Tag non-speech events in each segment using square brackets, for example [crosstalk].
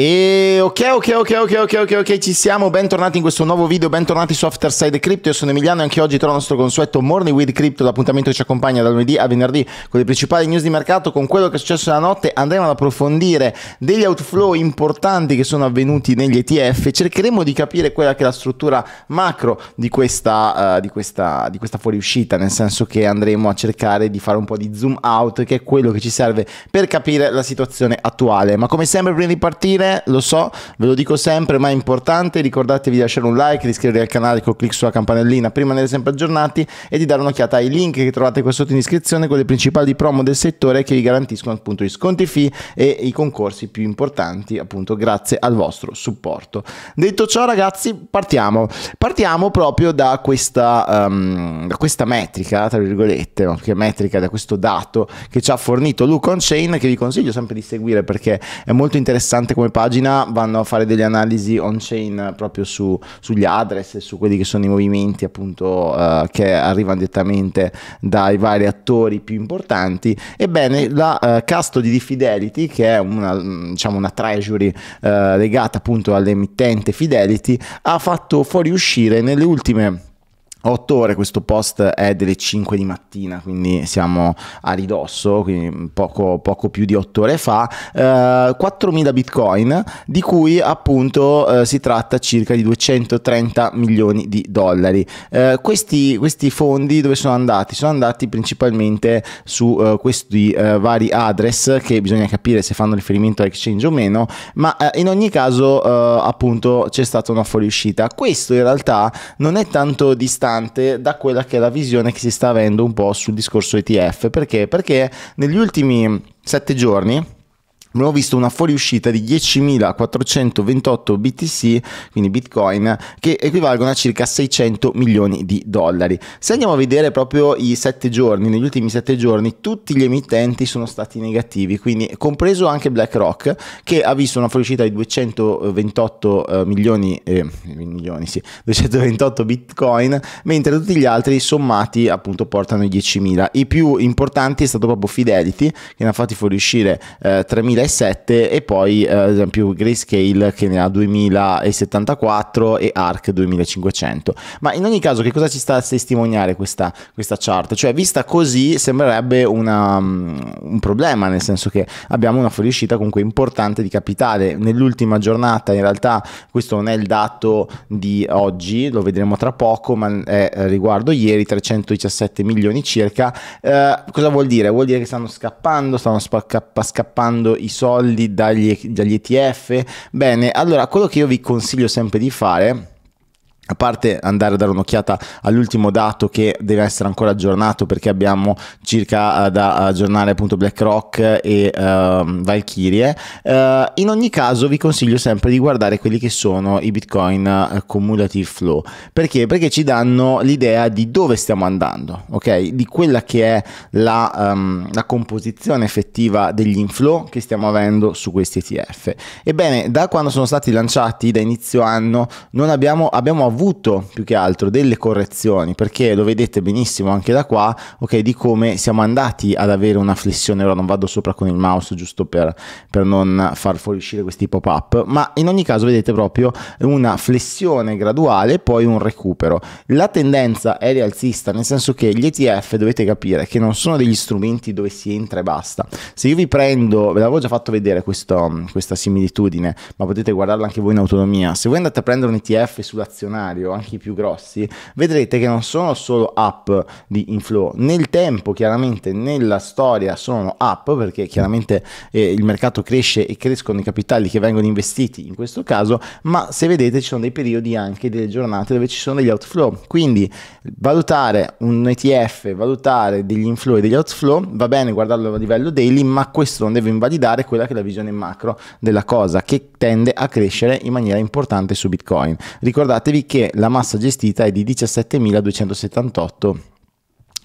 E ok, ok, ok, ok, ok, ok, ok, ci siamo, bentornati in questo nuovo video, bentornati su Afterside Crypto, io sono Emiliano e anche oggi trovo il nostro consueto Morning with Crypto, l'appuntamento che ci accompagna da lunedì a venerdì con le principali news di mercato, con quello che è successo la notte andremo ad approfondire degli outflow importanti che sono avvenuti negli ETF, cercheremo di capire quella che è la struttura macro di questa, uh, di questa, di questa fuoriuscita, nel senso che andremo a cercare di fare un po' di zoom out, che è quello che ci serve per capire la situazione attuale, ma come sempre prima di partire lo so, ve lo dico sempre, ma è importante, ricordatevi di lasciare un like, di iscrivervi al canale con clic sulla campanellina per rimanere sempre aggiornati e di dare un'occhiata ai link che trovate qua sotto in descrizione con le principali promo del settore che vi garantiscono appunto gli sconti fee e i concorsi più importanti appunto grazie al vostro supporto. Detto ciò ragazzi partiamo, partiamo proprio da questa, um, da questa metrica tra virgolette, no? che metrica da questo dato che ci ha fornito Luke on Chain che vi consiglio sempre di seguire perché è molto interessante come pagina vanno a fare delle analisi on-chain proprio su, sugli address e su quelli che sono i movimenti appunto uh, che arrivano direttamente dai vari attori più importanti. Ebbene, la uh, custody di Fidelity, che è una, mm, diciamo, una treasury uh, legata appunto all'emittente Fidelity, ha fatto fuoriuscire nelle ultime 8 ore, questo post è delle 5 di mattina, quindi siamo a ridosso, quindi poco, poco più di 8 ore fa, eh, 4.000 bitcoin, di cui appunto eh, si tratta circa di 230 milioni di dollari. Eh, questi, questi, fondi dove sono andati? Sono andati principalmente su eh, questi eh, vari address che bisogna capire se fanno riferimento a exchange o meno, ma eh, in ogni caso appunto c'è stata una fuoriuscita. Questo in realtà non è tanto distante distante da quella che è la visione che si sta avendo un po' sul discorso ETF. Perché? Perché negli ultimi sette giorni abbiamo visto una fuoriuscita di 10.428 BTC, quindi Bitcoin, che equivalgono a circa 600 milioni di dollari. Se andiamo a vedere proprio i sette giorni, negli ultimi sette giorni, tutti gli emittenti sono stati negativi, quindi compreso anche BlackRock, che ha visto una fuoriuscita di 228 eh, milioni, eh, milioni sì, 228 Bitcoin, mentre tutti gli altri sommati appunto portano i 10.000. I più importanti è stato proprio Fidelity, che ne ha fatti fuoriuscire eh, 3.000 2007 e poi eh, ad esempio Grayscale che ne ha 2074 e ARC 2500. Ma in ogni caso che cosa ci sta a testimoniare questa, questa chart? Cioè vista così sembrerebbe una, mm, un problema, nel senso che abbiamo una fuoriuscita comunque importante di capitale. Nell'ultima giornata in realtà questo non è il dato di oggi, lo vedremo tra poco, ma è eh, riguardo ieri 317 milioni circa. Eh, cosa vuol dire? Vuol dire che stanno scappando, stanno scappando i soldi dagli, dagli ETF? Bene, allora quello che io vi consiglio sempre di fare a parte andare a dare un'occhiata all'ultimo dato che deve essere ancora aggiornato perché abbiamo circa eh, da aggiornare appunto BlackRock e uh, Valkyrie, uh, in ogni caso vi consiglio sempre di guardare quelli che sono i Bitcoin eh, Cumulative Flow. Perché? Perché ci danno l'idea di dove stiamo andando, ok? Di quella che è la, um, la composizione effettiva degli inflow che stiamo avendo su questi ETF. Ebbene, da quando sono stati lanciati da inizio anno non abbiamo, abbiamo avuto avuto più che altro delle correzioni, perché lo vedete benissimo anche da qua, ok, di come siamo andati ad avere una flessione, ora non vado sopra con il mouse giusto per, per non far fuoriuscire questi pop-up, ma in ogni caso vedete proprio una flessione graduale e poi un recupero. La tendenza è rialzista, nel senso che gli ETF dovete capire che non sono degli strumenti dove si entra e basta. Se io vi prendo, ve l'avevo già fatto vedere questo, questa similitudine, ma potete guardarla anche voi in autonomia, se voi andate a prendere un ETF sull'azionario, scenario, anche i più grossi, vedrete che non sono solo app di inflow, nel tempo chiaramente, nella storia sono app perché chiaramente eh, il mercato cresce e crescono i capitali che vengono investiti in questo caso, ma se vedete ci sono dei periodi anche delle giornate dove ci sono degli outflow, quindi valutare un ETF, valutare degli inflow e degli outflow, va bene guardarlo a livello daily, ma questo non deve invalidare quella che è la visione macro della cosa che tende a crescere in maniera importante su Bitcoin. Ricordatevi che la massa gestita è di 17.278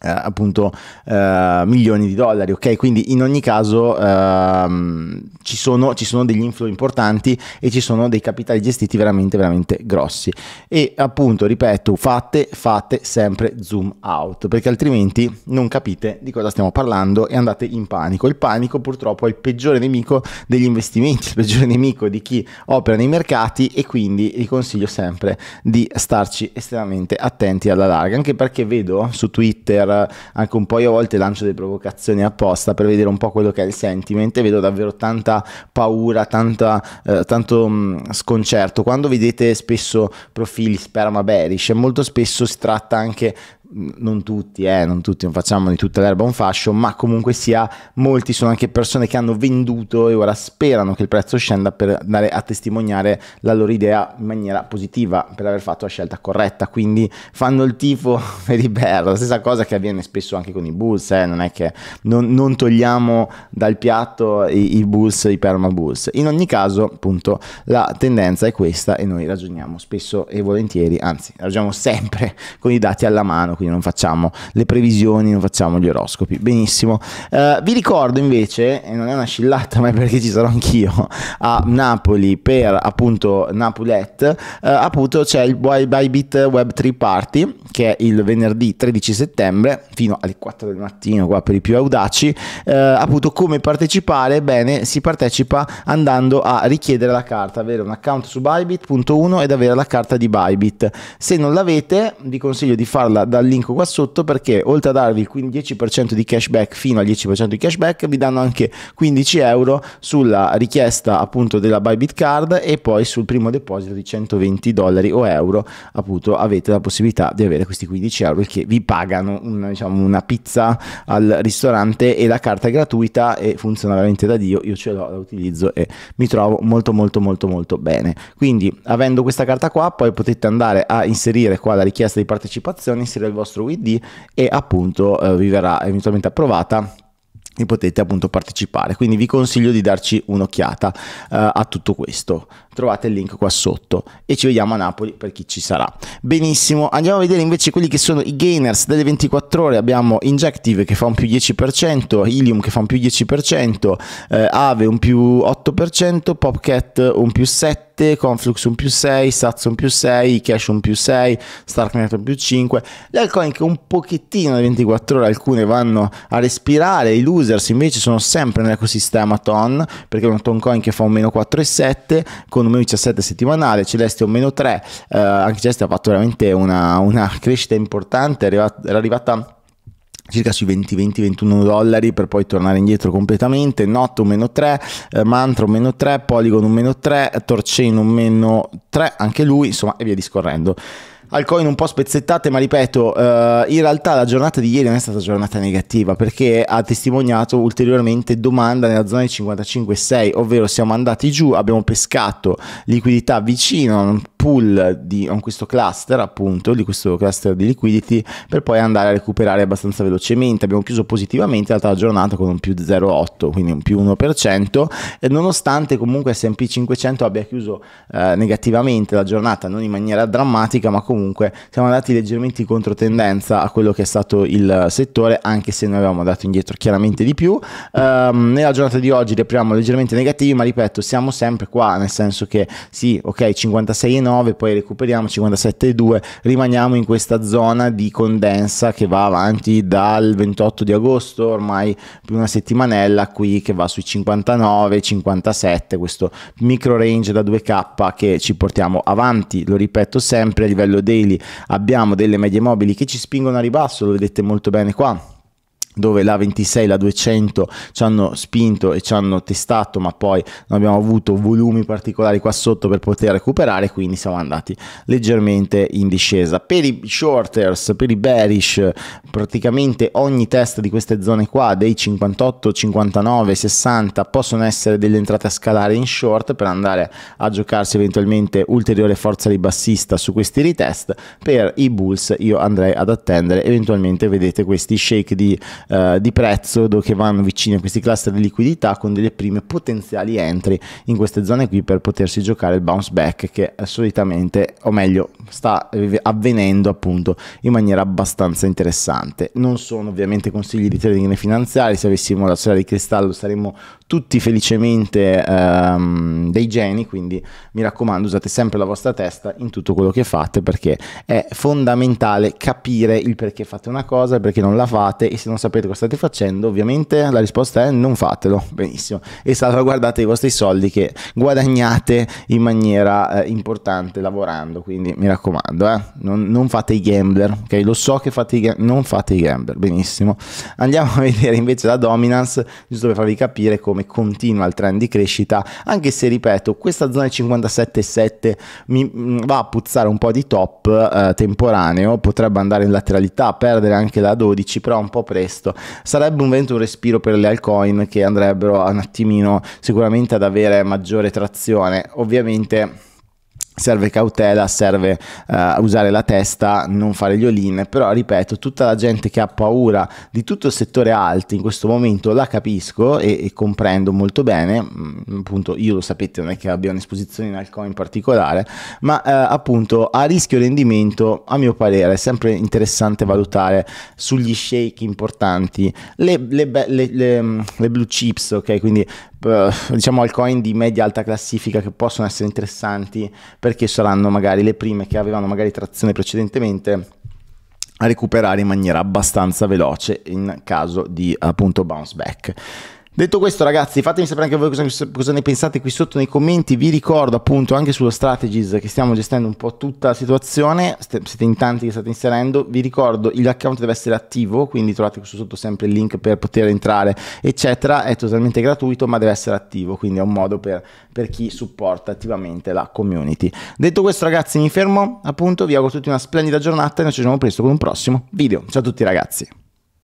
eh, appunto eh, milioni di dollari ok quindi in ogni caso ehm, ci, sono, ci sono degli inflow importanti e ci sono dei capitali gestiti veramente veramente grossi e appunto ripeto fate fate sempre zoom out perché altrimenti non capite di cosa stiamo parlando e andate in panico il panico purtroppo è il peggiore nemico degli investimenti il peggiore nemico di chi opera nei mercati e quindi vi consiglio sempre di starci estremamente attenti alla larga anche perché vedo su twitter Twitter anche un po' io a volte lancio delle provocazioni apposta per vedere un po' quello che è il sentiment e vedo davvero tanta paura, tanta, eh, tanto mh, mm, sconcerto. Quando vedete spesso profili sperma bearish, molto spesso si tratta anche non tutti, eh, non tutti, non facciamo di tutta l'erba un fascio, ma comunque sia, molti sono anche persone che hanno venduto e ora sperano che il prezzo scenda per andare a testimoniare la loro idea in maniera positiva, per aver fatto la scelta corretta, quindi fanno il tifo [laughs] per i Bear, la stessa cosa che avviene spesso anche con i Bulls, eh, non è che non, non togliamo dal piatto i, i, Bulls, i Perma Bulls, in ogni caso appunto la tendenza è questa e noi ragioniamo spesso e volentieri, anzi ragioniamo sempre [laughs] con i dati alla mano, quindi non facciamo le previsioni, non facciamo gli oroscopi. Benissimo. Uh, vi ricordo invece, e non è una scillata, ma è perché ci sarò anch'io, [laughs] a Napoli per appunto Napulet, uh, eh, appunto c'è il Bybit Web 3 Party che è il venerdì 13 settembre fino alle 4 del mattino qua per i più audaci. Uh, appunto come partecipare? Bene, si partecipa andando a richiedere la carta, avere un account su Bybit.1 ed avere la carta di Bybit. Se non l'avete, vi consiglio di farla dal link qua sotto perché oltre a darvi il 10% di cashback fino al 10% di cashback vi danno anche 15 euro sulla richiesta appunto della Bybit Card e poi sul primo deposito di 120 dollari o euro appunto avete la possibilità di avere questi 15 euro che vi pagano una, diciamo, una pizza al ristorante e la carta è gratuita e funziona veramente da Dio io ce l'ho la utilizzo e mi trovo molto molto molto molto bene quindi avendo questa carta qua poi potete andare a inserire qua la richiesta di partecipazione inserire il vostro UID e appunto eh, vi verrà eventualmente approvata e potete appunto partecipare quindi vi consiglio di darci un'occhiata eh, a tutto questo trovate il link qua sotto e ci vediamo a Napoli per chi ci sarà benissimo andiamo a vedere invece quelli che sono i gainers delle 24 ore abbiamo Injective che fa un più 10% Helium che fa un più 10% eh, Ave un più 8% Popcat un più 7 7, Conflux un più 6, Sats un più 6, Cash un più 6, Starknet un più 5. Le altcoin un pochettino alle 24 ore alcune vanno a respirare, i losers invece sono sempre nell'ecosistema TON, perché è un TON coin che fa un meno 4,7 con un meno 17 settimanale, Celeste un meno 3, eh, anche Celeste ha fatto veramente una, una crescita importante, è arrivata, era arrivata circa sui 20-21 20 dollari per poi tornare indietro completamente, Noto meno 3, eh, Mantra meno 3, Polygon meno 3, Torchain meno 3, anche lui, insomma, e via discorrendo. Alcoin un po' spezzettate, ma ripeto, eh, in realtà la giornata di ieri non è stata giornata negativa perché ha testimoniato ulteriormente domanda nella zona di 55,6, ovvero siamo andati giù, abbiamo pescato liquidità vicino, pool di questo cluster appunto di questo cluster di liquidity per poi andare a recuperare abbastanza velocemente abbiamo chiuso positivamente l'altra giornata con un più 0,8 quindi un più 1% e nonostante comunque S&P 500 abbia chiuso eh, negativamente la giornata non in maniera drammatica ma comunque siamo andati leggermente in controtendenza a quello che è stato il settore anche se noi avevamo dato indietro chiaramente di più ehm, nella giornata di oggi riapriamo leggermente negativi ma ripeto siamo sempre qua nel senso che sì ok 56,9 59, poi recuperiamo 57,2, rimaniamo in questa zona di condensa che va avanti dal 28 di agosto, ormai più una settimanella qui che va sui 59, 57, questo micro range da 2K che ci portiamo avanti, lo ripeto sempre a livello daily abbiamo delle medie mobili che ci spingono a ribasso, lo vedete molto bene qua dove la 26 la 200 ci hanno spinto e ci hanno testato ma poi non abbiamo avuto volumi particolari qua sotto per poter recuperare quindi siamo andati leggermente in discesa per i shorters per i bearish praticamente ogni test di queste zone qua dei 58 59 60 possono essere delle entrate a scalare in short per andare a giocarsi eventualmente ulteriore forza ribassista su questi retest per i bulls io andrei ad attendere eventualmente vedete questi shake di eh, di prezzo che vanno vicino a questi cluster di liquidità con delle prime potenziali entry in queste zone qui per potersi giocare il bounce back che solitamente o meglio sta avvenendo appunto in maniera abbastanza interessante non sono ovviamente consigli di trading né finanziari se avessimo la sera di cristallo saremmo tutti felicemente ehm, dei geni quindi mi raccomando usate sempre la vostra testa in tutto quello che fate perché è fondamentale capire il perché fate una cosa e perché non la fate e se non sapete sapete cosa state facendo, ovviamente la risposta è non fatelo, benissimo, e salvaguardate i vostri soldi che guadagnate in maniera eh, importante lavorando, quindi mi raccomando, eh, non, non, fate i gambler, ok? Lo so che fate i gambler, non fate i gambler, benissimo. Andiamo [laughs] a vedere invece la dominance, giusto per farvi capire come continua il trend di crescita, anche se ripeto, questa zona 57,7 mi mm, va a puzzare un po' di top eh, temporaneo, potrebbe andare in lateralità, perdere anche la 12, però un po' presto questo. Sarebbe un vento un respiro per le altcoin che andrebbero un attimino sicuramente ad avere maggiore trazione. Ovviamente serve cautela, serve uh, usare la testa, non fare gli all-in, però ripeto, tutta la gente che ha paura di tutto il settore alti in questo momento la capisco e, e comprendo molto bene, mh, mm, appunto io lo sapete non è che abbia un'esposizione in Alcoin in particolare, ma uh, appunto a rischio rendimento a mio parere è sempre interessante valutare sugli shake importanti le, le, be- le, le, mm, le blue chips, ok? Quindi uh, diciamo coin di media alta classifica che possono essere interessanti perché saranno magari le prime che avevano magari trazione precedentemente a recuperare in maniera abbastanza veloce in caso di appunto bounce back. Detto questo, ragazzi, fatemi sapere anche voi cosa, cosa, ne pensate qui sotto nei commenti. Vi ricordo appunto anche sullo Strategies che stiamo gestendo un po' tutta la situazione. Ste, siete in tanti che state inserendo. Vi ricordo l'account deve essere attivo, quindi trovate qui sotto sempre il link per poter entrare, eccetera. È totalmente gratuito, ma deve essere attivo, quindi è un modo per, per chi supporta attivamente la community. Detto questo, ragazzi, mi fermo appunto. Vi auguro tutti una splendida giornata e noi ci vediamo presto con un prossimo video. Ciao a tutti, ragazzi.